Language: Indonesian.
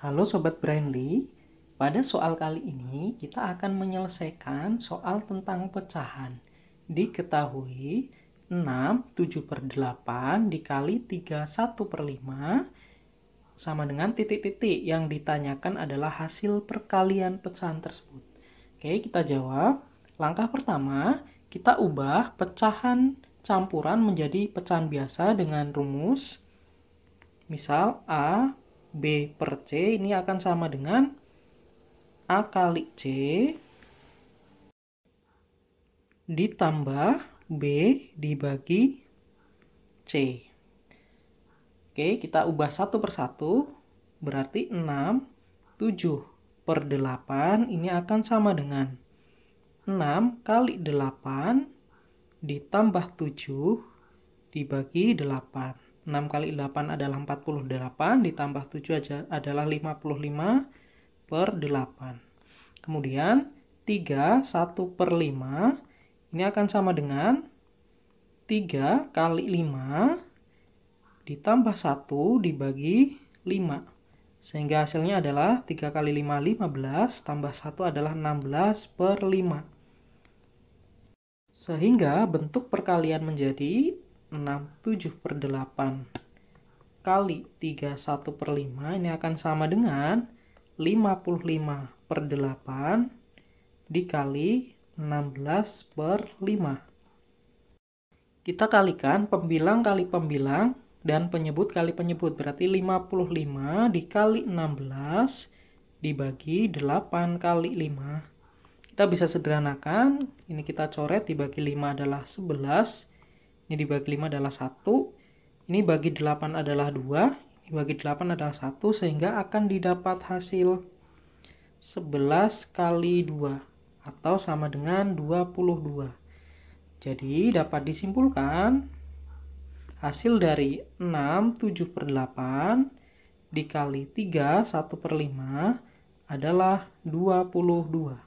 Halo Sobat Brandly, pada soal kali ini kita akan menyelesaikan soal tentang pecahan. Diketahui 6 7 per 8 dikali 3 1 per 5 sama dengan titik-titik yang ditanyakan adalah hasil perkalian pecahan tersebut. Oke, kita jawab. Langkah pertama, kita ubah pecahan campuran menjadi pecahan biasa dengan rumus. Misal A B per C ini akan sama dengan A kali C ditambah B dibagi C. Oke, kita ubah satu persatu. Berarti 6, 7 per 8 ini akan sama dengan 6 kali 8 ditambah 7 dibagi 8. 6 kali 8 adalah 48 ditambah 7 aja adalah 55 per 8. Kemudian 3 1 per 5 ini akan sama dengan 3 kali 5 ditambah 1 dibagi 5. Sehingga hasilnya adalah 3 kali 5 15 tambah 1 adalah 16 per 5. Sehingga bentuk perkalian menjadi 6, 7 per 8 kali 3, 1 per 5 ini akan sama dengan 55 per 8 dikali 16 per 5. Kita kalikan pembilang kali pembilang dan penyebut kali penyebut berarti 55 dikali 16 dibagi 8 kali 5 kita bisa sederhanakan ini kita coret dibagi 5 adalah 11 ini dibagi 5 adalah 1. Ini bagi 8 adalah 2. Ini bagi 8 adalah 1 sehingga akan didapat hasil 11 kali 2 atau sama dengan 22. Jadi dapat disimpulkan hasil dari 6 7 per 8 dikali 3 1 per 5 adalah 22.